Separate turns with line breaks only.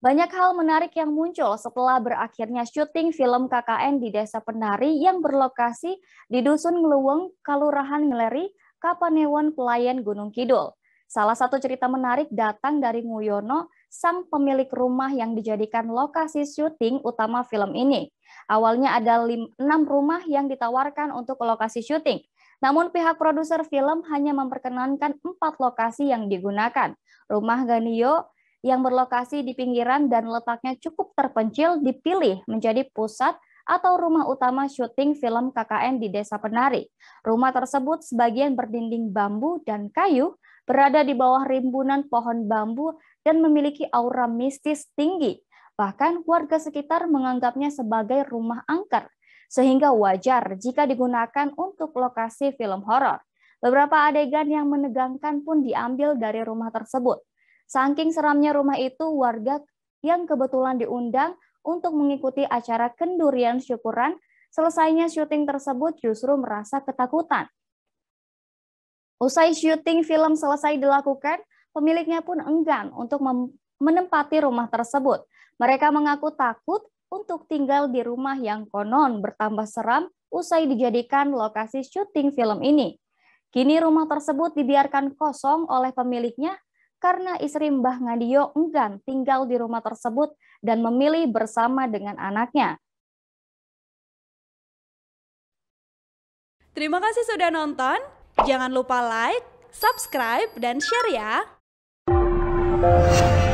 Banyak hal menarik yang muncul setelah berakhirnya syuting film KKN di Desa Penari yang berlokasi di Dusun Ngeluweng, Kalurahan Ngeleri, Kapanewon, Pelayan Gunung Kidul. Salah satu cerita menarik datang dari Nguyono, sang pemilik rumah yang dijadikan lokasi syuting utama film ini. Awalnya ada enam rumah yang ditawarkan untuk lokasi syuting. Namun pihak produser film hanya memperkenankan empat lokasi yang digunakan. Rumah Ganio, yang berlokasi di pinggiran dan letaknya cukup terpencil dipilih menjadi pusat atau rumah utama syuting film KKN di Desa Penari. Rumah tersebut sebagian berdinding bambu dan kayu, berada di bawah rimbunan pohon bambu dan memiliki aura mistis tinggi. Bahkan warga sekitar menganggapnya sebagai rumah angker, sehingga wajar jika digunakan untuk lokasi film horor. Beberapa adegan yang menegangkan pun diambil dari rumah tersebut. Saking seramnya rumah itu, warga yang kebetulan diundang untuk mengikuti acara kendurian syukuran, selesainya syuting tersebut justru merasa ketakutan. Usai syuting film selesai dilakukan, pemiliknya pun enggan untuk menempati rumah tersebut. Mereka mengaku takut untuk tinggal di rumah yang konon bertambah seram usai dijadikan lokasi syuting film ini. Kini rumah tersebut dibiarkan kosong oleh pemiliknya karena istri Mbah Ngadio enggan tinggal di rumah tersebut dan memilih bersama dengan anaknya.
Terima kasih sudah nonton. Jangan lupa like, subscribe, dan share ya.